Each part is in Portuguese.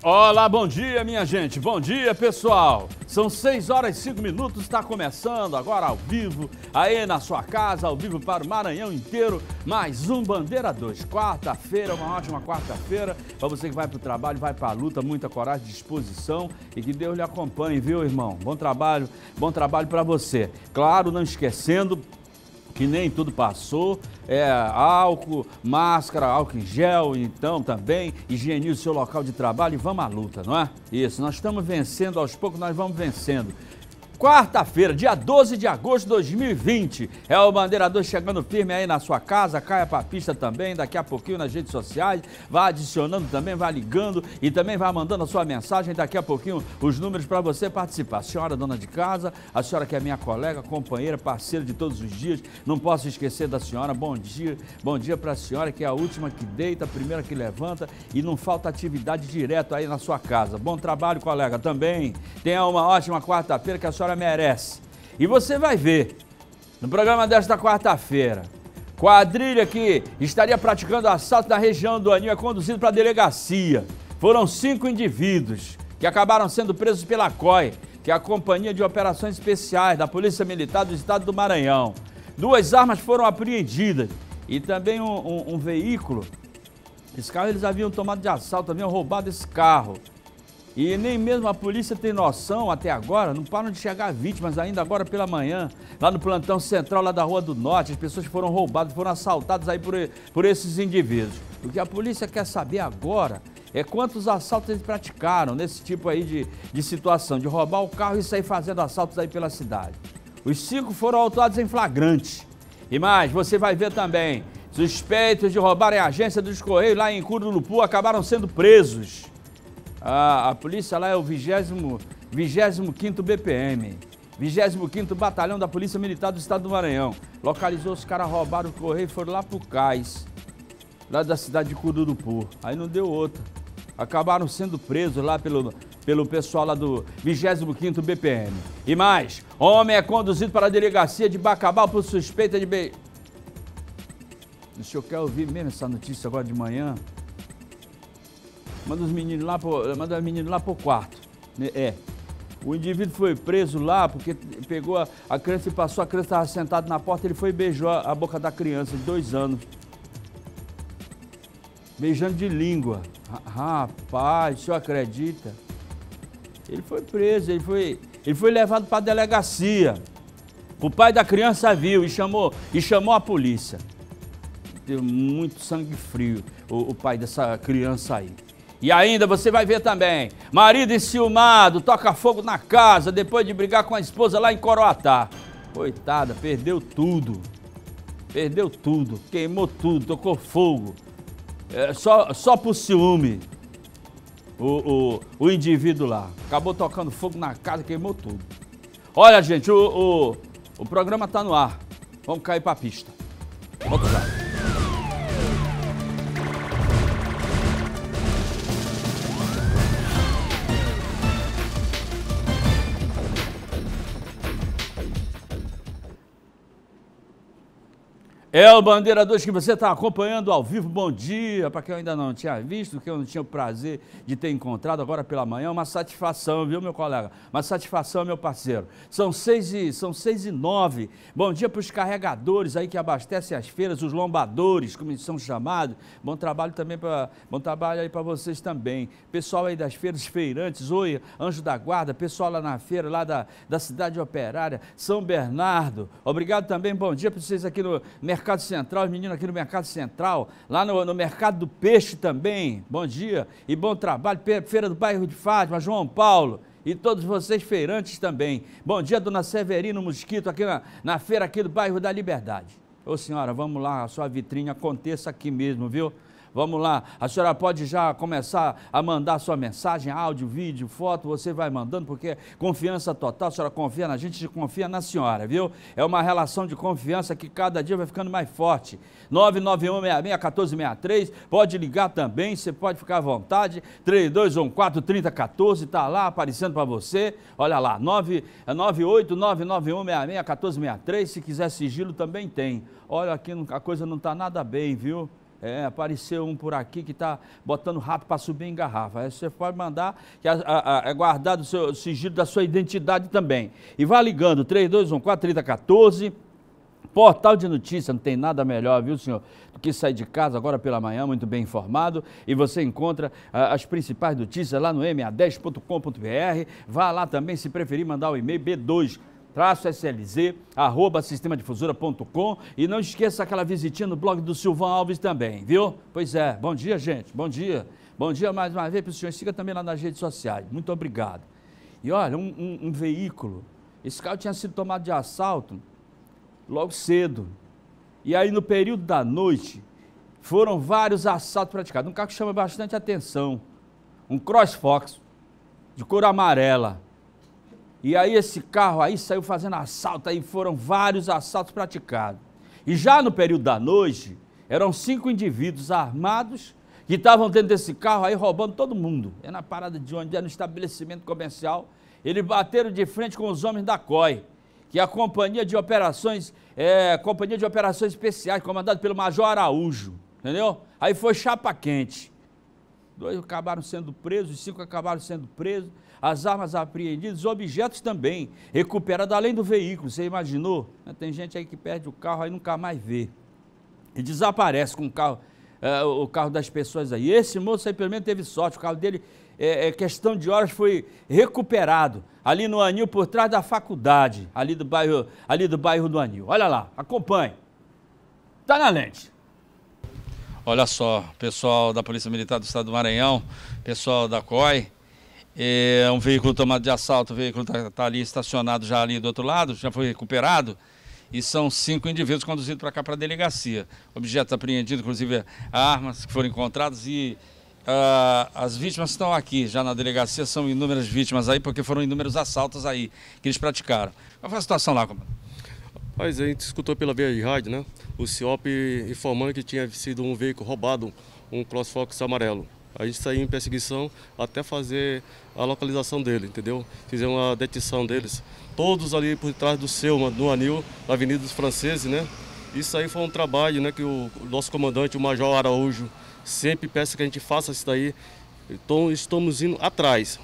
Olá, bom dia, minha gente. Bom dia, pessoal. São 6 horas e 5 minutos, está começando agora ao vivo, aí na sua casa, ao vivo para o Maranhão inteiro, mais um Bandeira 2. Quarta-feira, uma ótima quarta-feira. Para você que vai para o trabalho, vai para a luta, muita coragem, disposição e que Deus lhe acompanhe, viu, irmão? Bom trabalho, bom trabalho para você. Claro, não esquecendo, que nem tudo passou, é álcool, máscara, álcool em gel, então também, higienize o seu local de trabalho e vamos à luta, não é? Isso, nós estamos vencendo, aos poucos nós vamos vencendo. Quarta-feira, dia 12 de agosto de 2020. É o Bandeirador chegando firme aí na sua casa. Caia pra pista também, daqui a pouquinho nas redes sociais. Vá adicionando também, vá ligando e também vá mandando a sua mensagem. Daqui a pouquinho os números para você participar. A senhora, dona de casa, a senhora que é minha colega, companheira, parceira de todos os dias. Não posso esquecer da senhora. Bom dia, bom dia pra senhora que é a última que deita, a primeira que levanta e não falta atividade direto aí na sua casa. Bom trabalho, colega, também. Tenha uma ótima quarta-feira que a senhora senhora merece. E você vai ver, no programa desta quarta-feira, quadrilha que estaria praticando assalto na região do Aninho é conduzido para a delegacia. Foram cinco indivíduos que acabaram sendo presos pela COI, que é a Companhia de Operações Especiais da Polícia Militar do Estado do Maranhão. Duas armas foram apreendidas e também um, um, um veículo. Esse carro eles haviam tomado de assalto, haviam roubado esse carro. E nem mesmo a polícia tem noção até agora, não param de chegar vítimas ainda agora pela manhã, lá no plantão central, lá da Rua do Norte, as pessoas foram roubadas, foram assaltadas aí por, por esses indivíduos. O que a polícia quer saber agora é quantos assaltos eles praticaram nesse tipo aí de, de situação, de roubar o carro e sair fazendo assaltos aí pela cidade. Os cinco foram autuados em flagrante. E mais, você vai ver também, suspeitos de roubarem a agência dos Correios lá em Cura acabaram sendo presos. A, a polícia lá é o 25 BPM. 25 Batalhão da Polícia Militar do Estado do Maranhão. Localizou os caras, roubaram o correio e foram lá pro cais, lá da cidade de Cururupu. Aí não deu outra. Acabaram sendo presos lá pelo, pelo pessoal lá do 25 BPM. E mais, homem é conduzido para a delegacia de Bacabal por suspeita de... Be... O senhor quer ouvir mesmo essa notícia agora de manhã? manda os meninos lá pro, manda os meninos lá pro quarto. É, é. O indivíduo foi preso lá porque pegou a, a criança e passou, a criança estava sentada na porta, ele foi e beijou a, a boca da criança de dois anos. Beijando de língua. Rapaz, o senhor acredita? Ele foi preso, ele foi, ele foi levado para a delegacia. O pai da criança viu e chamou, e chamou a polícia. Deu muito sangue frio o, o pai dessa criança aí. E ainda você vai ver também, marido enciumado, toca fogo na casa depois de brigar com a esposa lá em Coroatá. Coitada, perdeu tudo. Perdeu tudo, queimou tudo, tocou fogo. É, só, só por ciúme, o, o, o indivíduo lá. Acabou tocando fogo na casa, queimou tudo. Olha, gente, o, o, o programa está no ar. Vamos cair para a pista. É o Bandeira 2 que você está acompanhando ao vivo. Bom dia para quem eu ainda não tinha visto, que eu não tinha o prazer de ter encontrado agora pela manhã. É uma satisfação, viu, meu colega? Uma satisfação, meu parceiro. São seis e, são seis e nove. Bom dia para os carregadores aí que abastecem as feiras, os lombadores, como eles são chamados. Bom trabalho também para bom trabalho aí para vocês também. Pessoal aí das feiras, feirantes, oi, Anjo da Guarda, pessoal lá na feira, lá da, da cidade operária, São Bernardo. Obrigado também, bom dia para vocês aqui no Mercado Mercado Central, os meninos aqui no Mercado Central, lá no, no Mercado do Peixe também. Bom dia e bom trabalho. Feira do Bairro de Fátima, João Paulo e todos vocês feirantes também. Bom dia, dona Severino Mosquito, aqui na, na feira aqui do bairro da Liberdade. Ô senhora, vamos lá, a sua vitrine aconteça aqui mesmo, viu? Vamos lá, a senhora pode já começar a mandar sua mensagem, áudio, vídeo, foto, você vai mandando, porque confiança total, a senhora confia na gente, confia na senhora, viu? É uma relação de confiança que cada dia vai ficando mais forte. 991-66-1463, pode ligar também, você pode ficar à vontade, 32143014, está lá aparecendo para você, olha lá, 998-991-66-1463, é se quiser sigilo também tem. Olha aqui, a coisa não está nada bem, viu? É, apareceu um por aqui que está botando rato para subir em garrafa. Aí você pode mandar, que é guardado o seu sigilo da sua identidade também. E vá ligando, 3214-3014, portal de notícia, não tem nada melhor, viu, senhor? Do que sair de casa agora pela manhã, muito bem informado. E você encontra ah, as principais notícias lá no ma10.com.br. Vá lá também, se preferir, mandar o e-mail b2 slz, arroba sistemadifusora.com e não esqueça aquela visitinha no blog do Silvão Alves também, viu? Pois é, bom dia, gente, bom dia. Bom dia mais uma vez para o senhor, siga também lá nas redes sociais, muito obrigado. E olha, um, um, um veículo, esse carro tinha sido tomado de assalto logo cedo, e aí no período da noite foram vários assaltos praticados, um carro que chama bastante atenção, um Cross Fox, de cor amarela, e aí esse carro aí saiu fazendo assalto, aí foram vários assaltos praticados. E já no período da noite, eram cinco indivíduos armados que estavam dentro desse carro aí roubando todo mundo. É na parada de onde é no estabelecimento comercial. Eles bateram de frente com os homens da COI, que é a companhia de operações, é, companhia de operações especiais, comandada pelo Major Araújo, entendeu? Aí foi chapa quente. Dois acabaram sendo presos, cinco acabaram sendo presos as armas apreendidas, os objetos também, recuperados além do veículo. Você imaginou? Ah, tem gente aí que perde o carro e nunca mais vê. E desaparece com o carro, eh, o carro das pessoas aí. Esse moço aí pelo menos teve sorte, o carro dele é, é, questão de horas foi recuperado ali no Anil, por trás da faculdade, ali do bairro, ali do, bairro do Anil. Olha lá, acompanhe. Está na lente. Olha só, pessoal da Polícia Militar do Estado do Maranhão, pessoal da COI, é um veículo tomado de assalto, o veículo está tá ali estacionado já ali do outro lado, já foi recuperado. E são cinco indivíduos conduzidos para cá, para a delegacia. Objetos apreendidos, inclusive é, armas que foram encontradas e Uh, as vítimas estão aqui já na delegacia, são inúmeras vítimas aí, porque foram inúmeros assaltos aí que eles praticaram. Qual foi a situação lá, comandante? Mas é, a gente escutou pela via de rádio, né? O CIOP informando que tinha sido um veículo roubado, um CrossFox amarelo a gente saiu em perseguição até fazer a localização dele, entendeu? Fizemos a detição deles, todos ali por trás do seu, do Anil, na Avenida dos Franceses, né? Isso aí foi um trabalho né, que o nosso comandante, o Major Araújo, sempre peça que a gente faça isso daí. Então estamos indo atrás.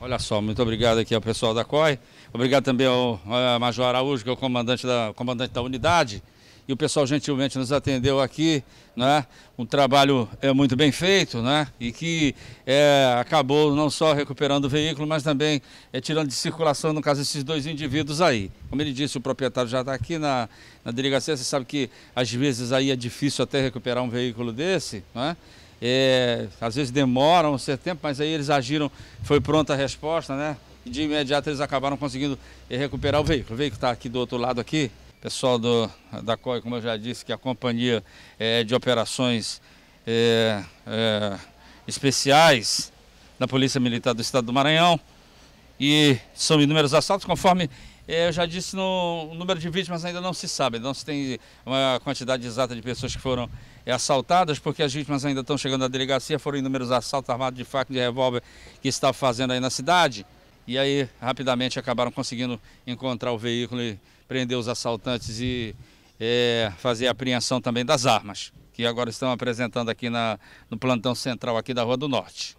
Olha só, muito obrigado aqui ao pessoal da COI. Obrigado também ao Major Araújo, que é o comandante da, comandante da unidade e o pessoal gentilmente nos atendeu aqui, né? um trabalho é, muito bem feito né? e que é, acabou não só recuperando o veículo, mas também é, tirando de circulação, no caso, esses dois indivíduos aí. Como ele disse, o proprietário já está aqui na, na delegacia, você sabe que às vezes aí é difícil até recuperar um veículo desse, né? É, às vezes demoram um certo tempo, mas aí eles agiram, foi pronta a resposta, né? E de imediato eles acabaram conseguindo é, recuperar o veículo. O veículo está aqui do outro lado aqui, pessoal do, da COI, como eu já disse, que é a Companhia é, de Operações é, é, Especiais da Polícia Militar do Estado do Maranhão. E são inúmeros assaltos, conforme é, eu já disse, no, o número de vítimas ainda não se sabe, não se tem uma quantidade exata de pessoas que foram é, assaltadas, porque as vítimas ainda estão chegando à delegacia, foram inúmeros assaltos armados de faca e de revólver que estava fazendo aí na cidade. E aí, rapidamente, acabaram conseguindo encontrar o veículo e prender os assaltantes e é, fazer a apreensão também das armas, que agora estão apresentando aqui na, no plantão central aqui da Rua do Norte.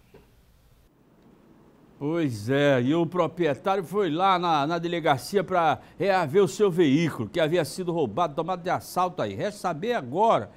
Pois é, e o proprietário foi lá na, na delegacia para reaver o seu veículo, que havia sido roubado, tomado de assalto aí. Resta saber agora,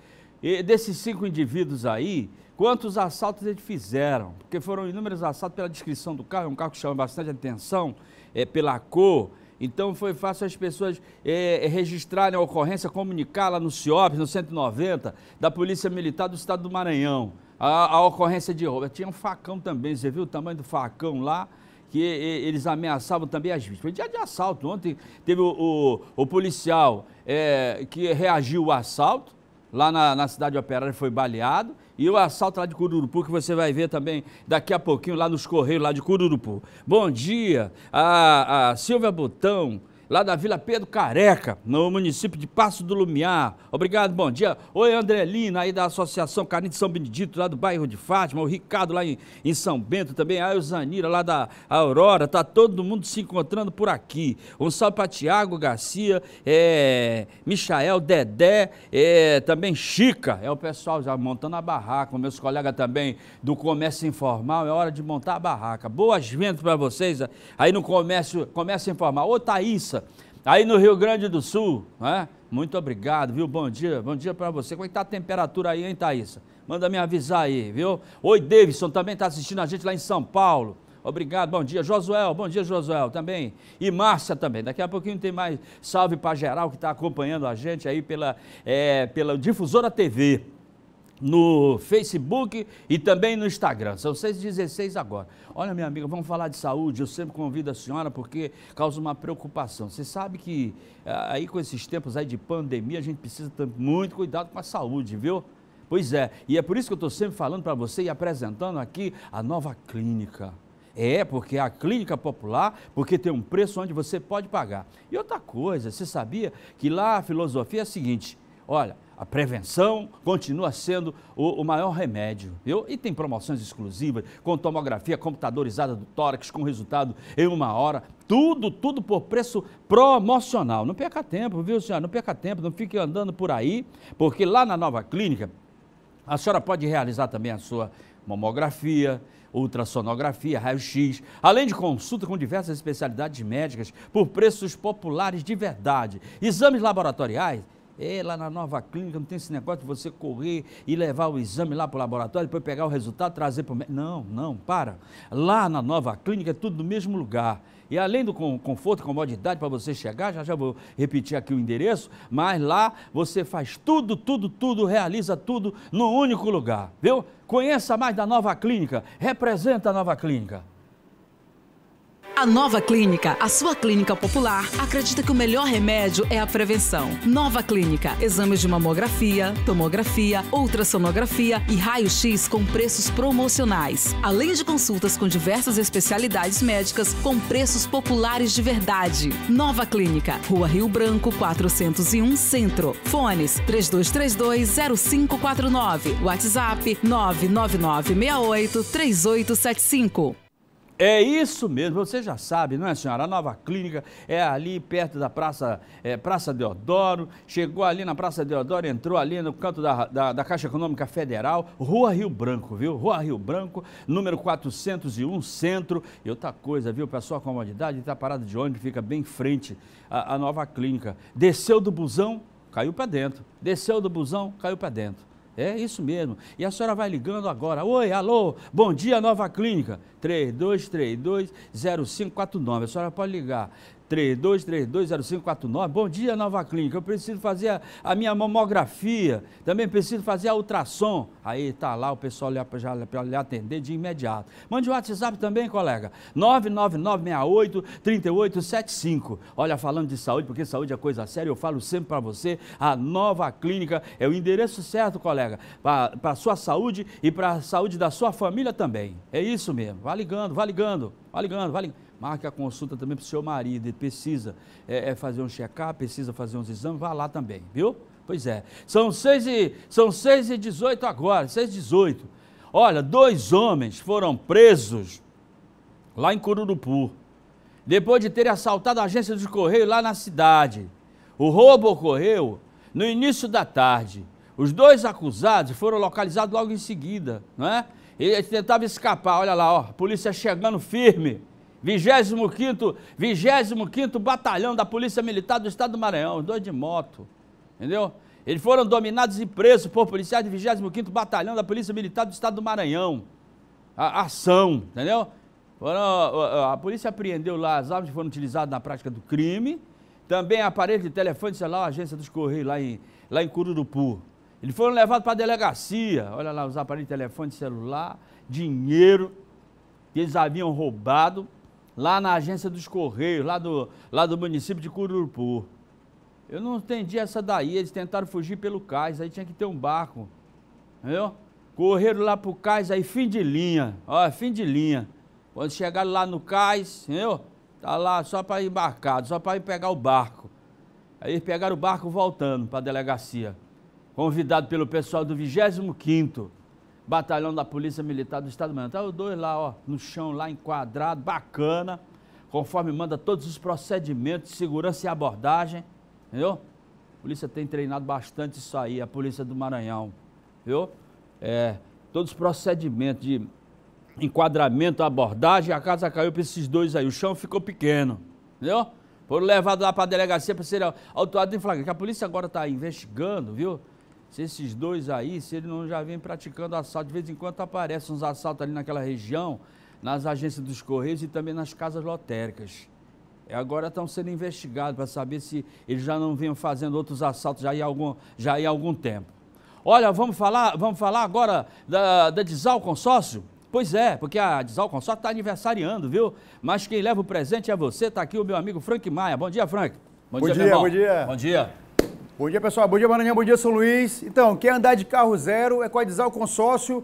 e desses cinco indivíduos aí, quantos assaltos eles fizeram. Porque foram inúmeros assaltos pela descrição do carro, é um carro que chama bastante atenção, é, pela cor, então foi fácil as pessoas é, é registrarem a ocorrência, comunicar lá no CIOP, no 190, da Polícia Militar do Estado do Maranhão. A, a ocorrência de roubo. Tinha um facão também, você viu o tamanho do facão lá? que eles ameaçavam também as vítimas. Dia de assalto, ontem teve o, o, o policial é, que reagiu ao assalto, lá na, na cidade operária foi baleado, e o assalto lá de Cururupu, que você vai ver também daqui a pouquinho lá nos Correios, lá de Cururupu. Bom dia, a, a Silvia Botão, lá da Vila Pedro Careca, no município de Passo do Lumiar. Obrigado, bom dia. Oi, Andrelina, aí da Associação Carne de São Benedito, lá do bairro de Fátima. O Ricardo, lá em, em São Bento também. A Zanira lá da Aurora. Tá todo mundo se encontrando por aqui. Um salve para Tiago Garcia, é, Michael, Dedé, é, também Chica. É o pessoal já montando a barraca. Meus colegas também do comércio informal. É hora de montar a barraca. Boas vendas para vocês aí no comércio, comércio informal. Ô, Thaísa. Aí no Rio Grande do Sul, né? Muito obrigado, viu? Bom dia, bom dia para você. Como é que tá a temperatura aí, hein, Thaísa? Manda me avisar aí, viu? Oi, Davidson, também tá assistindo a gente lá em São Paulo. Obrigado, bom dia. Josuel, bom dia, Josuel, também. E Márcia também. Daqui a pouquinho tem mais salve para geral que está acompanhando a gente aí pela, é, pela Difusora TV no Facebook e também no Instagram. São 6 16 agora. Olha, minha amiga, vamos falar de saúde. Eu sempre convido a senhora porque causa uma preocupação. Você sabe que ah, aí com esses tempos aí de pandemia, a gente precisa ter muito cuidado com a saúde, viu? Pois é, e é por isso que eu estou sempre falando para você e apresentando aqui a nova clínica. É, porque é a clínica popular, porque tem um preço onde você pode pagar. E outra coisa, você sabia que lá a filosofia é a seguinte: olha, a prevenção continua sendo o, o maior remédio. Viu? E tem promoções exclusivas, com tomografia computadorizada do tórax, com resultado em uma hora. Tudo, tudo por preço promocional. Não perca tempo, viu, senhora? Não perca tempo, não fique andando por aí, porque lá na nova clínica, a senhora pode realizar também a sua mamografia, ultrassonografia, raio-x, além de consulta com diversas especialidades médicas por preços populares de verdade, exames laboratoriais é, lá na nova clínica não tem esse negócio de você correr e levar o exame lá para o laboratório, depois pegar o resultado, trazer para o médico. Não, não, para. Lá na nova clínica é tudo no mesmo lugar. E além do conforto, e comodidade para você chegar, já já vou repetir aqui o endereço, mas lá você faz tudo, tudo, tudo, realiza tudo num único lugar, viu? Conheça mais da nova clínica, representa a nova clínica. A Nova Clínica, a sua clínica popular, acredita que o melhor remédio é a prevenção. Nova Clínica, exames de mamografia, tomografia, ultrassonografia e raio-x com preços promocionais. Além de consultas com diversas especialidades médicas com preços populares de verdade. Nova Clínica, Rua Rio Branco, 401 Centro. Fones 3232-0549. WhatsApp 99968 3875. É isso mesmo, você já sabe, não é, senhora? A nova clínica é ali perto da Praça é, Praça Deodoro, chegou ali na Praça Deodoro, entrou ali no canto da, da, da, Caixa Econômica Federal, Rua Rio Branco, viu? Rua Rio Branco, número 401, centro. E outra coisa, viu, para sua comodidade, está parado de ônibus, fica bem em frente à, à nova clínica. Desceu do busão, caiu para dentro. Desceu do busão, caiu para dentro. É isso mesmo. E a senhora vai ligando agora. Oi, alô, bom dia, Nova Clínica. 3232-0549. A senhora pode ligar. 32320549. Bom dia, Nova Clínica. Eu preciso fazer a, a, minha mamografia. Também preciso fazer a ultrassom. Aí tá lá o pessoal já, já, lhe atender de imediato. Mande o WhatsApp também, colega. 999683875. Olha, falando de saúde, porque saúde é coisa séria, eu falo sempre para você, a Nova Clínica é o endereço certo, colega, para a sua saúde e para a saúde da sua família também. É isso mesmo. Vai ligando, vá ligando, vá ligando, vá ligando. Marque a consulta também para o seu marido. Ele precisa é, é fazer um check-up, precisa fazer uns exames, vá lá também, viu? Pois é. São 6 e, são 6 e 18 agora, 6 e 18. Olha, dois homens foram presos lá em Cururupu, depois de terem assaltado a agência de correio lá na cidade. O roubo ocorreu no início da tarde. Os dois acusados foram localizados logo em seguida, não é? Ele tentava escapar, olha lá, ó, a polícia chegando firme. 25 25 Batalhão da Polícia Militar do Estado do Maranhão, dois de moto, entendeu? Eles foram dominados e presos por policiais do 25 Batalhão da Polícia Militar do Estado do Maranhão. A, ação, entendeu? Foram, a, polícia apreendeu lá as armas que foram utilizadas na prática do crime, também aparelho de telefone celular, agência dos Correios lá em, lá em Cururupu. Eles foram levados para a delegacia, olha lá os aparelhos de telefone celular, dinheiro que eles haviam roubado, lá na agência dos Correios, lá do, lá do município de Cururupu. Eu não entendi essa daí, eles tentaram fugir pelo cais, aí tinha que ter um barco, entendeu? Correram lá pro cais, aí fim de linha, ó, fim de linha. Quando chegaram lá no cais, entendeu? Tá lá só para embarcar só para ir pegar o barco. Aí pegaram o barco voltando para a delegacia. Convidado pelo pessoal do 25º batalhão da Polícia Militar do Estado do Maranhão. Tá dois lá, ó, no chão, lá enquadrado, bacana, conforme manda todos os procedimentos, de segurança e abordagem, entendeu? A polícia tem treinado bastante isso aí, a Polícia do Maranhão, viu? É, todos os procedimentos de enquadramento, abordagem, a casa caiu para esses dois aí, o chão ficou pequeno, entendeu? Foram levados lá para a delegacia para serem autuados em flagrante. A polícia agora está investigando, viu? se esses dois aí, se ele não já vem praticando assalto, de vez em quando aparecem uns assaltos ali naquela região, nas agências dos Correios e também nas casas lotéricas. É, agora estão sendo investigados para saber se eles já não vinham fazendo outros assaltos já há algum, já há algum tempo. Olha, vamos falar, vamos falar agora da, da Desal Consórcio? Pois é, porque a Desal Consórcio está aniversariando, viu? Mas quem leva o presente é você, está aqui o meu amigo Frank Maia. Bom dia, Frank. Bom, bom dia, dia bom dia. Bom dia. Bom dia, pessoal. Bom dia, Maranhão. Bom dia, São Luís. Então, quer andar de carro zero é cotizar o consórcio,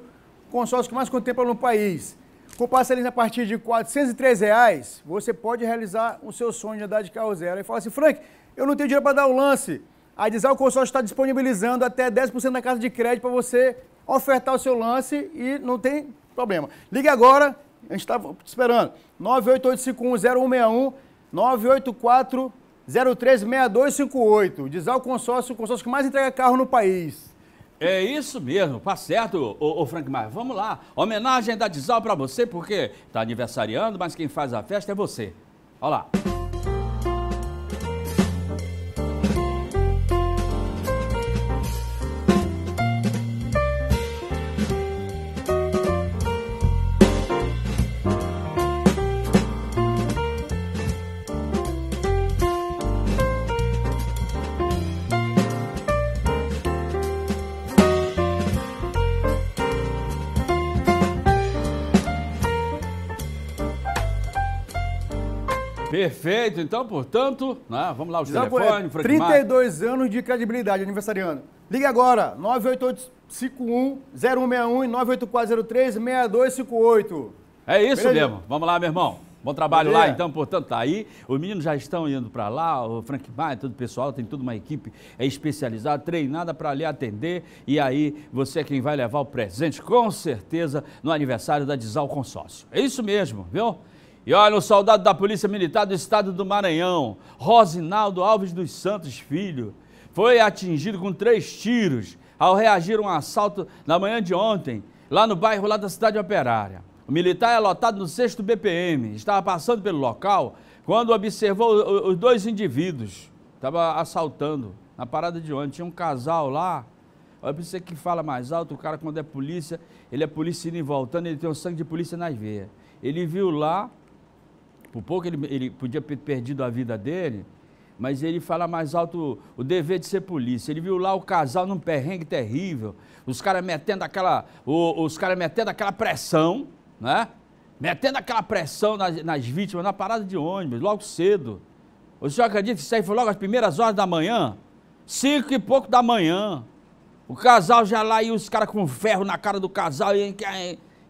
o consórcio que mais contempla no país. Com parcelinhas a partir de R$ 403, reais, você pode realizar o seu sonho de andar de carro zero. Aí fala assim, Frank, eu não tenho dinheiro para dar o lance. A Dizal ah, o consórcio está disponibilizando até 10% da casa de crédito para você ofertar o seu lance e não tem problema. Ligue agora, a gente está esperando. 988510161 984 036258. Dizal consórcio, o consórcio que mais entrega carro no país. É isso mesmo, tá certo, ô, ô Frank Maia. Vamos lá. Homenagem da Dizal para você, porque tá aniversariando, mas quem faz a festa é você. Olha lá. Perfeito, então, portanto, né, vamos lá, os então, é telefones, 32 anos de credibilidade, aniversariando. Ligue agora, 98851 0161 e 98403 6258. É isso Beleza? mesmo. Vamos lá, meu irmão. Bom trabalho Beleza. lá, então, portanto, tá aí. Os meninos já estão indo para lá, o Frank Maia, todo o pessoal, tem toda uma equipe é especializada, treinada para ali atender. E aí, você é quem vai levar o presente, com certeza, no aniversário da Desal Consórcio. É isso mesmo, viu? E olha, um soldado da Polícia Militar do Estado do Maranhão, Rosinaldo Alves dos Santos Filho, foi atingido com três tiros ao reagir a um assalto na manhã de ontem, lá no bairro lá da cidade operária. O militar é lotado no 6 BPM, estava passando pelo local quando observou os dois indivíduos, estava assaltando na parada de ônibus, tinha um casal lá, olha pra você é que fala mais alto, o cara quando é polícia, ele é polícia indo e voltando, ele tem o sangue de polícia nas veias. Ele viu lá, por pouco ele, ele podia ter perdido a vida dele, mas ele fala mais alto o dever de ser polícia. Ele viu lá o casal num perrengue terrível, os caras metendo aquela, os caras metendo aquela pressão, né? Metendo aquela pressão nas, nas, vítimas na parada de ônibus, logo cedo. O senhor acredita que isso aí foi logo às primeiras horas da manhã? Cinco e pouco da manhã. O casal já lá e os caras com ferro na cara do casal. E,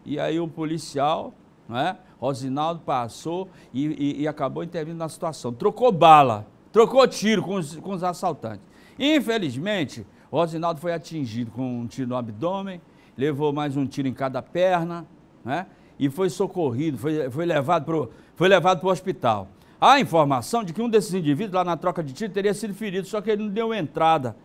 e aí o policial, né? Rosinaldo passou e, e, e acabou intervindo na situação. Trocou bala, trocou tiro com os, com os assaltantes. Infelizmente, Rosinaldo foi atingido com um tiro no abdômen, levou mais um tiro em cada perna, né? E foi socorrido, foi, foi levado para o hospital. Há informação de que um desses indivíduos, lá na troca de tiro, teria sido ferido, só que ele não deu entrada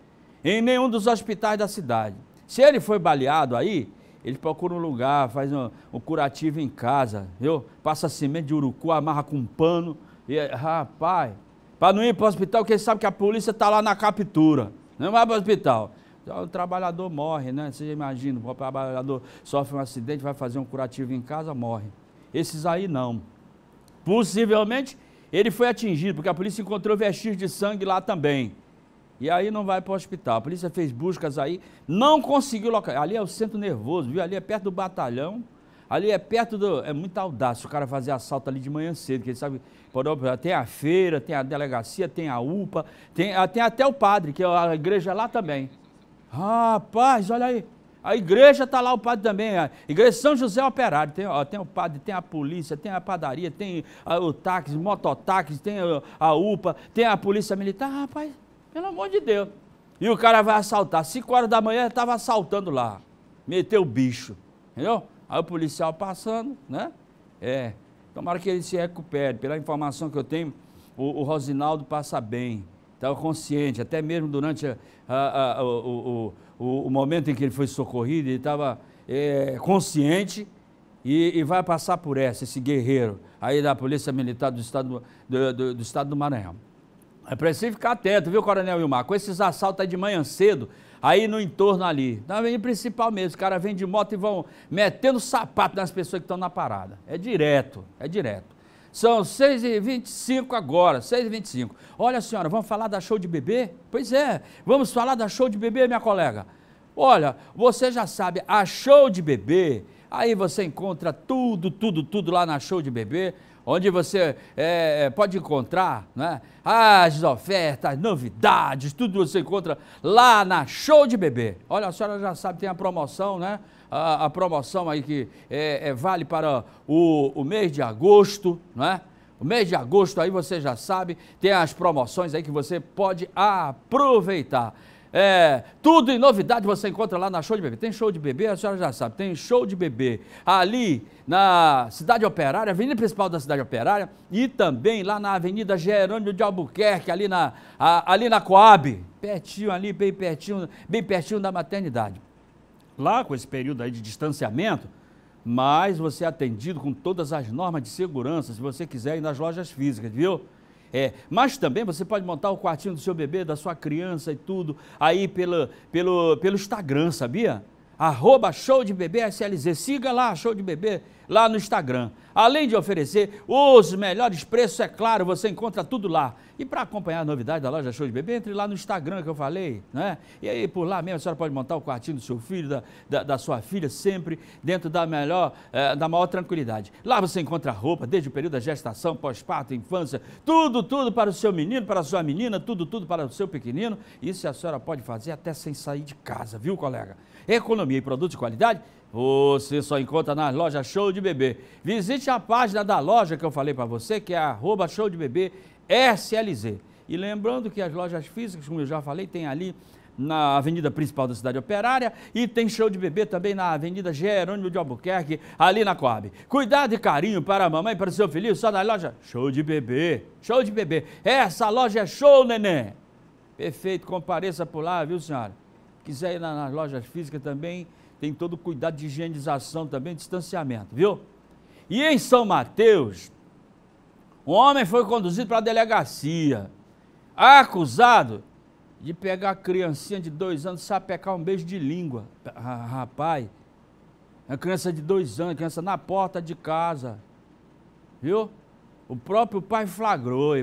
em nenhum dos hospitais da cidade. Se ele foi baleado aí, ele procura um lugar, faz um, um curativo em casa, viu? Passa semente de urucu, amarra com um pano. E, rapaz, para não ir para o hospital, porque ele sabe que a polícia está lá na captura. Não vai para o hospital. O trabalhador morre, né? Você imagina, o trabalhador sofre um acidente, vai fazer um curativo em casa, morre. Esses aí não. Possivelmente ele foi atingido, porque a polícia encontrou vestígios de sangue lá também. E aí não vai para o hospital. A polícia fez buscas aí, não conseguiu localizar. Ali é o centro nervoso, viu? Ali é perto do batalhão. Ali é perto do. É muito audácia o cara fazer assalto ali de manhã cedo, porque ele sabe. Tem a feira, tem a delegacia, tem a UPA, tem, ah, tem até o padre, que é a igreja lá também. Rapaz, olha aí. A igreja está lá, o padre também. A igreja São José Operário. Tem, ó, tem o padre, tem a polícia, tem a padaria, tem a, ah, o táxi, mototáxi, tem a, ah, a UPA, tem a polícia militar. Rapaz, pelo amor de Deus. E o cara vai assaltar. 5 horas da manhã estava assaltando lá. Meteu o bicho. Entendeu? Aí o policial passando, né? É. Tomara que ele se recupere. Pela informação que eu tenho, o, o Rosinaldo passa bem. Estava tá consciente, até mesmo durante a, a, a, o, o, o, momento em que ele foi socorrido, ele estava é, consciente e, e, vai passar por essa, esse guerreiro aí da Polícia Militar do Estado do, do, do estado do Maranhão. É preciso ficar atento, viu, Coronel Wilmar? Com esses assaltos aí de manhã cedo, aí no entorno ali. Na avenida principal mesmo, os caras vêm de moto e vão metendo sapato nas pessoas que estão na parada. É direto, é direto. São 6h25 agora, 6h25. Olha, senhora, vamos falar da show de bebê? Pois é, vamos falar da show de bebê, minha colega. Olha, você já sabe, a show de bebê, aí você encontra tudo, tudo, tudo lá na show de bebê onde você é, é, pode encontrar né, as ofertas, novidades, tudo você encontra lá na Show de Bebê. Olha, a senhora já sabe, tem a promoção, né? A, a promoção aí que é, é, vale para o, o mês de agosto, né? O mês de agosto aí você já sabe, tem as promoções aí que você pode aproveitar. É, tudo em novidade você encontra lá na Show de Bebê. Tem show de bebê, a senhora já sabe, tem show de bebê ali na Cidade Operária, Avenida Principal da Cidade Operária e também lá na Avenida Jerônimo de Albuquerque, ali na, a, ali na Coab, pertinho ali, bem pertinho, bem pertinho da maternidade. Lá com esse período aí de distanciamento, mas você é atendido com todas as normas de segurança, se você quiser ir nas lojas físicas, viu? É, mas também você pode montar o quartinho do seu bebê, da sua criança e tudo, aí pelo, pelo, pelo Instagram, sabia? arroba show de bebê SLZ. Siga lá, show de bebê, lá no Instagram. Além de oferecer os melhores preços, é claro, você encontra tudo lá. E para acompanhar a novidade da loja Show de Bebê, entre lá no Instagram que eu falei, né? E aí, por lá mesmo, a senhora pode montar o quartinho do seu filho, da, da, da sua filha, sempre dentro da melhor, eh, da maior tranquilidade. Lá você encontra roupa, desde o período da gestação, pós-parto, infância, tudo, tudo para o seu menino, para a sua menina, tudo, tudo para o seu pequenino. Isso a senhora pode fazer até sem sair de casa, viu, colega? economia e produtos de qualidade, você só encontra nas lojas Show de Bebê. Visite a página da loja que eu falei para você, que é arroba show de bebê SLZ. E lembrando que as lojas físicas, como eu já falei, tem ali na avenida principal da cidade operária e tem show de bebê também na avenida Jerônimo de Albuquerque, ali na Coab. Cuidado e carinho para a mamãe e para o seu filho. só na loja show de bebê, show de bebê. Essa loja é show, neném. Perfeito, compareça por lá, viu senhora? Quiser ir nas lojas físicas também, tem todo o cuidado de higienização também, distanciamento, viu? E em São Mateus, um homem foi conduzido para a delegacia, acusado de pegar a criancinha de dois anos, sapecar um beijo de língua. Ah, rapaz, a criança de dois anos, criança na porta de casa, viu? O próprio pai flagrou,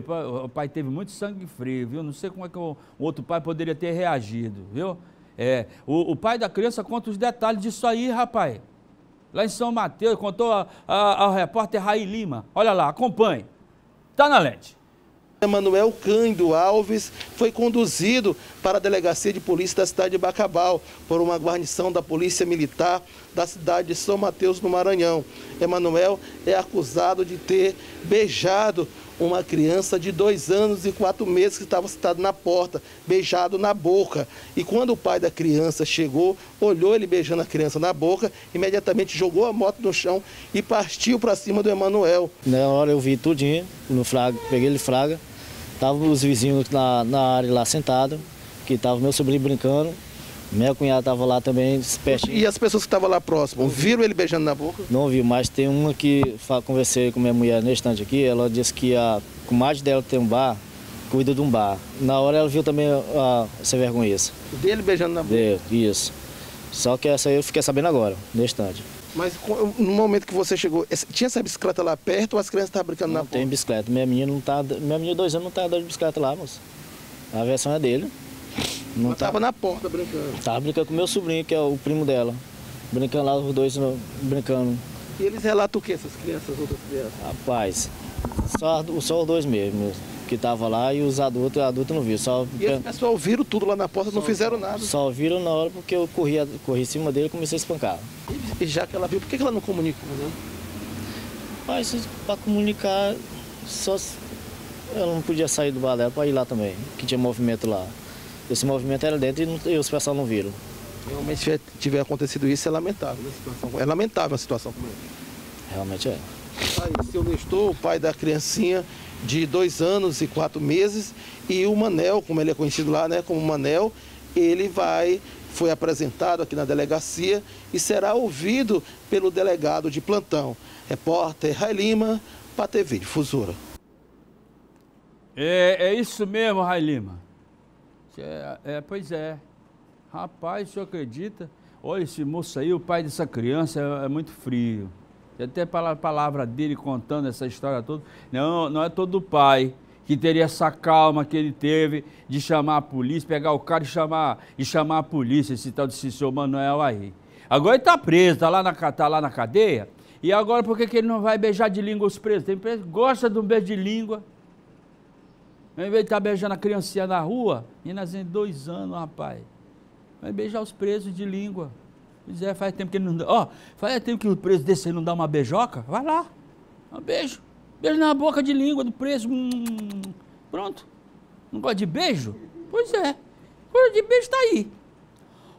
o pai teve muito sangue frio, viu? Não sei como é que o outro pai poderia ter reagido, viu? É, o, o, pai da criança conta os detalhes disso aí, rapaz. Lá em São Mateus, contou ao repórter Raí Lima. Olha lá, acompanhe. Tá na lente. Emanuel Cândido Alves foi conduzido para a delegacia de polícia da cidade de Bacabal por uma guarnição da Polícia Militar da cidade de São Mateus, no Maranhão. Emanuel é acusado de ter beijado uma criança de dois anos e quatro meses que estava sentado na porta, beijado na boca. E quando o pai da criança chegou, olhou ele beijando a criança na boca, imediatamente jogou a moto no chão e partiu para cima do Emanuel. Na hora eu vi tudinho, no fraga, peguei ele fraga, estavam os vizinhos na, na área lá sentado, que estava meu sobrinho brincando, minha cunhada estava lá também, pertinho. E as pessoas que estavam lá próximo, viram ele beijando na boca? Não vi, mas tem uma que conversei com minha mulher nesse instante aqui, ela disse que a comadre dela tem um bar, cuida de um bar. Na hora ela viu também a, essa vergonha. Dele beijando na boca? De, isso. Só que essa aí eu fiquei sabendo agora, nesse instante. Mas no momento que você chegou, tinha essa bicicleta lá perto ou as crianças estavam brincando não na boca? Não tem bicicleta. Minha menina, não tá, minha menina de dois anos não tá andando de bicicleta lá, moço. A versão é dele. Não tá... tava na porta brincando. Tava brincando com meu sobrinho, que é o primo dela. Brincando lá, os dois brincando. E eles relatam o que, essas crianças, outras crianças? Rapaz, só, só os dois mesmo, que tava lá e os adultos, adultos não viu Só... E esse pessoal viram tudo lá na porta, só, não fizeram nada? Só viram na hora porque eu corri, corri em cima dele e comecei a espancar. E, já que ela viu, por que ela não comunicou, né? Mas para comunicar, só ela não podia sair do balé para ir lá também, que tinha movimento lá esse movimento era dentro e, não, e os pessoal não viram. Realmente, se tiver acontecido isso, é lamentável. Né, é lamentável a situação como é. Realmente é. Aí, seu Nestor, o pai da criancinha de dois anos e quatro meses, e o Manel, como ele é conhecido lá, né, como Manel, ele vai, foi apresentado aqui na delegacia e será ouvido pelo delegado de plantão. Repórter Rai Lima, para a TV Difusora. É, é isso mesmo, Rai Lima. É, é, pois é. Rapaz, o senhor acredita? Olha esse moço aí, o pai dessa criança é, é muito frio. Tem até a palavra dele contando essa história toda. Não, não é todo pai que teria essa calma que ele teve de chamar a polícia, pegar o cara e chamar, e chamar a polícia, esse tal de seu Manuel aí. Agora ele está preso, está lá, na, tá lá na cadeia. E agora por que, que ele não vai beijar de língua os presos? Tem preso gosta de um beijo de língua. Ao invés de estar beijando a criancinha na rua, meninas de dois anos, rapaz. Vai beijar os presos de língua. Pois é, faz tempo que ele não dá. Ó, faz tempo que o preso desse não dá uma beijoca. Vai lá. Um beijo. Beijo na boca de língua do preso. Hum, hum, hum, hum. pronto. Não gosta de beijo? Pois é. Coisa de beijo está aí.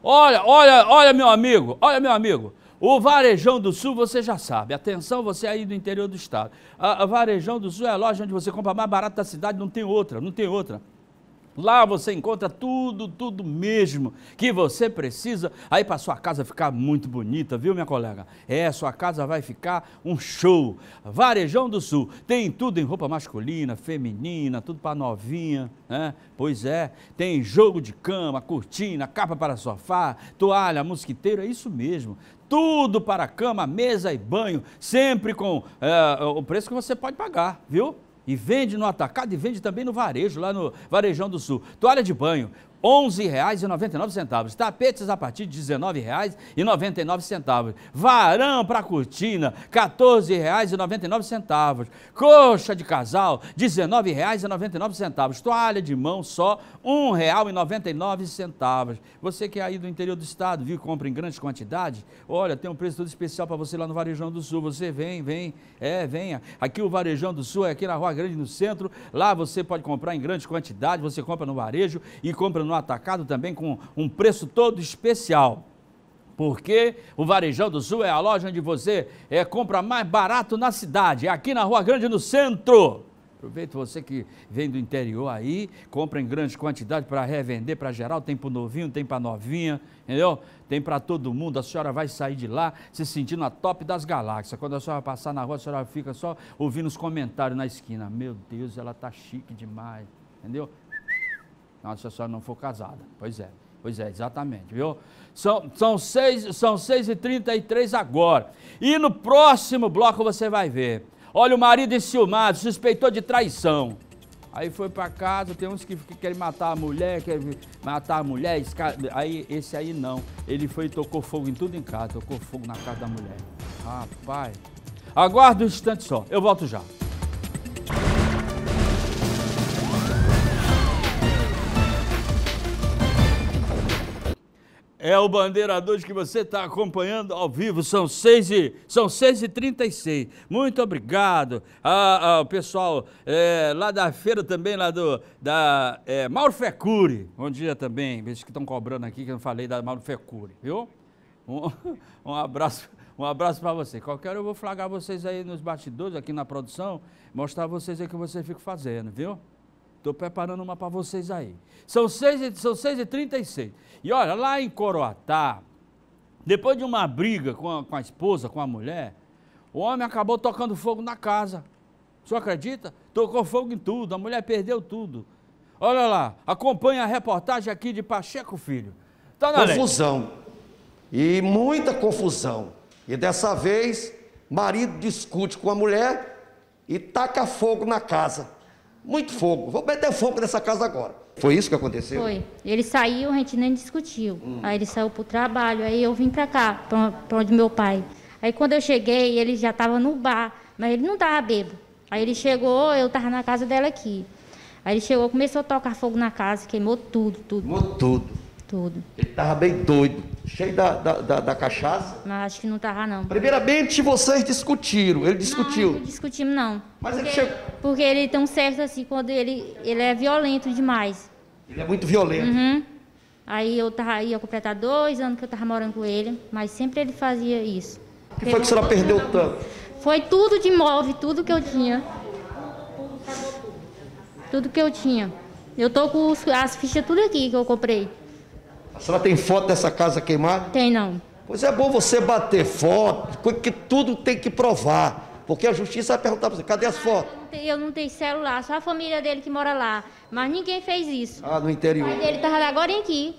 Olha, olha, olha, meu amigo. Olha, meu amigo. O Varejão do Sul, você já sabe. Atenção, você aí do interior do estado. A, Varejão do Sul é a loja onde você compra mais barato da cidade, não tem outra, não tem outra. Lá você encontra tudo, tudo mesmo que você precisa aí para sua casa ficar muito bonita, viu, minha colega? É, sua casa vai ficar um show. Varejão do Sul tem tudo em roupa masculina, feminina, tudo para novinha, né? Pois é, tem jogo de cama, cortina, capa para sofá, toalha, mosquiteiro, é isso mesmo tudo para cama, mesa e banho, sempre com é, o preço que você pode pagar, viu? E vende no atacado e vende também no varejo, lá no Varejão do Sul. Toalha de banho, 11,99. Tapetes a partir de R$19,99. Varão para cortina, R$ 14,99. Coxa de casal, R$ 19,99. Toalha de mão só, R$ 1,99. Você que é aí do interior do estado, viu, compra em grande quantidade, olha, tem um preço todo especial para você lá no Varejão do Sul. Você vem, vem, é, venha. Aqui o Varejão do Sul é aqui na Rua Grande, no centro. Lá você pode comprar em grande quantidade, você compra no varejo e compra no no atacado também com um preço todo especial. Porque o Varejão do Sul é a loja onde você é, compra mais barato na cidade, aqui na Rua Grande, no centro. Aproveita você que vem do interior aí, compra em grande quantidade para revender para geral, tem para novinho, tem para novinha, entendeu? Tem para todo mundo, a senhora vai sair de lá se sentindo a top das galáxias. Quando a senhora passar na rua, a senhora fica só ouvindo os comentários na esquina. Meu Deus, ela tá chique demais, entendeu? Nossa Senhora não for casada. Pois é, pois é, exatamente, viu? São, são, seis, são 6h33 agora. E no próximo bloco você vai ver. Olha, o marido enciumado, suspeitou de traição. Aí foi para casa, tem uns que, que, querem matar a mulher, querem matar a mulher, aí esse aí não. Ele foi e tocou fogo em tudo em casa, tocou fogo na casa da mulher. Rapaz. aguarda um instante só, eu volto já. É o bandeirador que você está acompanhando ao vivo, são 6 e, são e 36 Muito obrigado ao ah, ah, pessoal é, lá da feira também, lá do, da é, Mauro Fecuri. Bom dia também, Vejo que estão cobrando aqui, que eu não falei da Mauro Fecuri, viu? Um, um abraço um abraço para você. Qualquer hora eu vou flagrar vocês aí nos bastidores, aqui na produção, mostrar vocês o que você fica fazendo, viu? Estou preparando uma para vocês aí. São 6h36. São e, 36. e olha, lá em Coroatá, depois de uma briga com a, com a esposa, com a mulher, o homem acabou tocando fogo na casa. senhor acredita? Tocou fogo em tudo, a mulher perdeu tudo. Olha lá, acompanha a reportagem aqui de Pacheco Filho. Tá na confusão. Lei. E muita confusão. E dessa vez, marido discute com a mulher e taca fogo na casa. Muito fogo. Vou meter fogo nessa casa agora. Foi isso que aconteceu? Foi. Ele saiu, a gente nem discutiu. Hum. Aí ele saiu pro trabalho, aí eu vim pra cá, pra, pra onde meu pai. Aí quando eu cheguei, ele já estava no bar, mas ele não estava bêbado. Aí ele chegou, eu estava na casa dela aqui. Aí ele chegou, começou a tocar fogo na casa, queimou tudo, tudo. Queimou tudo. Tudo. Ele estava bem doido, cheio da, da, da, da cachaça. Mas acho que não estava, não. Primeiramente, vocês discutiram, ele discutiu. Não, não discutimos, não. Mas porque, ele chegou... Porque ele é tão certo assim, quando ele, ele é violento demais. Ele é muito violento. Uhum. Aí eu tava, ia completar dois anos que eu estava morando com ele, mas sempre ele fazia isso. O que foi que a senhora perdeu tanto? Foi tudo de imóvel, tudo que eu tinha. Tudo que eu tinha. Eu tô com as fichas tudo aqui que eu comprei. A senhora tem foto dessa casa queimada? Tem não. Pois é bom você bater foto, porque tudo tem que provar. Porque a justiça vai perguntar para você, cadê as ah, fotos? Eu não, tenho, eu não tenho celular, só a família dele que mora lá. Mas ninguém fez isso. Ah, no interior. O pai dele estava agora em aqui.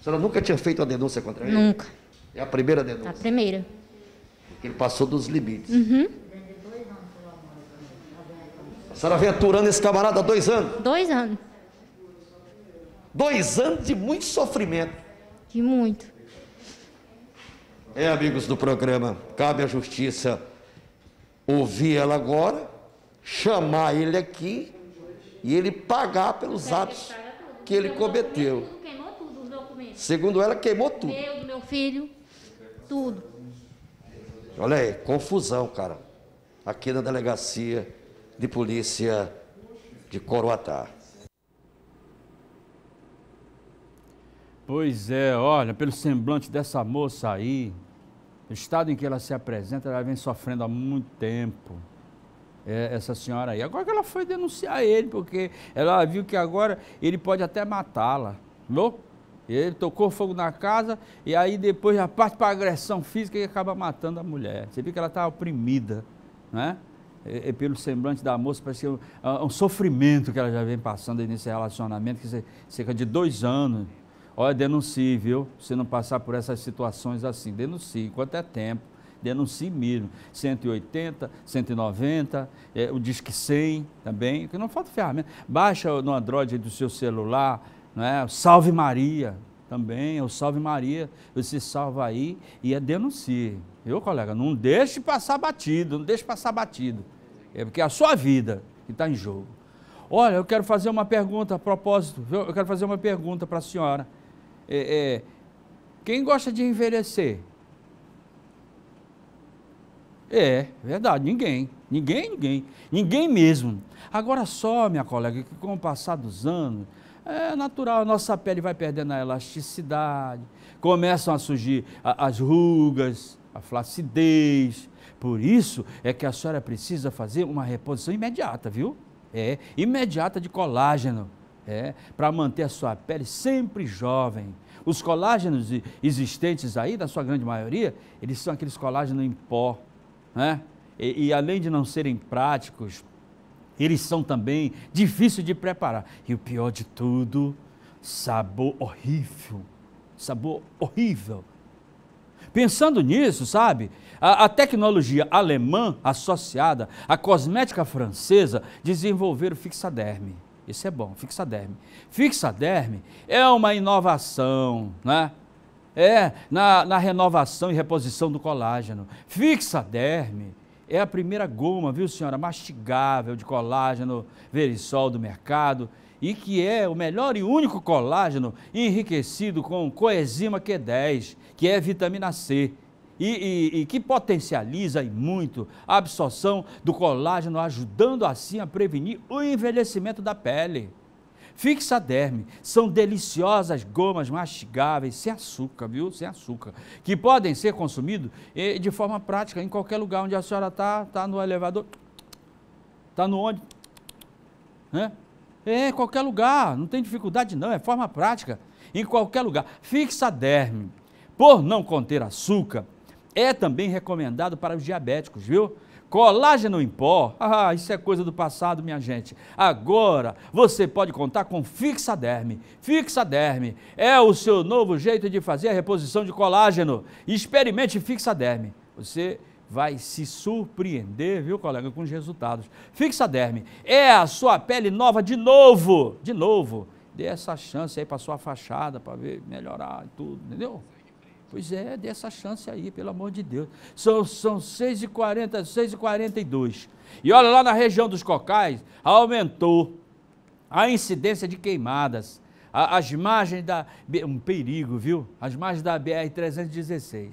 A senhora nunca tinha feito uma denúncia contra ele? Nunca. É a primeira denúncia? A primeira. Porque ele passou dos limites. Uhum. A senhora vem aturando esse camarada há dois anos? Dois anos. Dois anos de muito sofrimento. De muito. É, amigos do programa, cabe à justiça ouvir ela agora, chamar ele aqui e ele pagar pelos atos que ele cometeu. Segundo ela, queimou tudo. Meu, do meu filho, tudo. Olha aí, confusão, cara. Aqui na delegacia de polícia de Coroatá. Pois é, olha, pelo semblante dessa moça aí, o estado em que ela se apresenta, ela vem sofrendo há muito tempo. É, essa senhora aí. Agora que ela foi denunciar ele, porque ela viu que agora ele pode até matá-la. Louco? Ele tocou fogo na casa e aí depois já parte para agressão física e acaba matando a mulher. Você viu que ela está oprimida, né? É, é, pelo semblante da moça, parece que é um, é um sofrimento que ela já vem passando nesse relacionamento, que cerca de dois anos. Olha, denuncie, viu? Se não passar por essas situações assim, denuncie, quanto é tempo, denuncie mesmo. 180, 190, é, o Disque 100 também, que não falta ferramenta. Baixa no Android do seu celular, né? Salve Maria também, o Salve Maria, você salva aí e é denuncie. Viu, colega? Não deixe passar batido, não deixe passar batido. É porque é a sua vida que está em jogo. Olha, eu quero fazer uma pergunta a propósito, eu quero fazer uma pergunta para a senhora. É, é, quem gosta de envelhecer? É, verdade, ninguém. Ninguém, ninguém. Ninguém mesmo. Agora só, minha colega, que com o passar dos anos, é natural, a nossa pele vai perdendo a elasticidade, começam a surgir a, as rugas, a flacidez. Por isso é que a senhora precisa fazer uma reposição imediata, viu? É, imediata de colágeno. É, para manter a sua pele sempre jovem. Os colágenos existentes aí, na sua grande maioria, eles são aqueles colágenos em pó, né? E, e além de não serem práticos, eles são também difíceis de preparar. E o pior de tudo, sabor horrível. Sabor horrível. Pensando nisso, sabe, a, a, tecnologia alemã associada à cosmética francesa desenvolveram o fixaderme. Isso é bom, fixaderme. Fixaderme é uma inovação, né? É na, na renovação e reposição do colágeno. Fixaderme é a primeira goma, viu senhora, mastigável de colágeno verisol do mercado e que é o melhor e único colágeno enriquecido com coenzima Q10, que é vitamina C e, e, e, que potencializa e muito a absorção do colágeno, ajudando assim a prevenir o envelhecimento da pele. Fixaderme, são deliciosas gomas mastigáveis, sem açúcar, viu? Sem açúcar, que podem ser consumidos de forma prática em qualquer lugar onde a senhora está, está no elevador, está no onde né? É, qualquer lugar, não tem dificuldade não, é forma prática, em qualquer lugar. Fixaderme, por não conter açúcar, é também recomendado para os diabéticos, viu? Colágeno em pó, ah, isso é coisa do passado, minha gente. Agora você pode contar com Fixaderme. Fixaderme é o seu novo jeito de fazer a reposição de colágeno. Experimente Fixaderme. Você vai se surpreender, viu, colega, com os resultados. Fixaderme é a sua pele nova de novo, de novo. Dê essa chance aí para sua fachada, para ver melhorar e tudo, entendeu? Pois é, dê essa chance aí, pelo amor de Deus. São, são 6 h 42 E olha lá na região dos cocais, aumentou a incidência de queimadas. A, as margens da. Um perigo, viu? As margens da BR-316.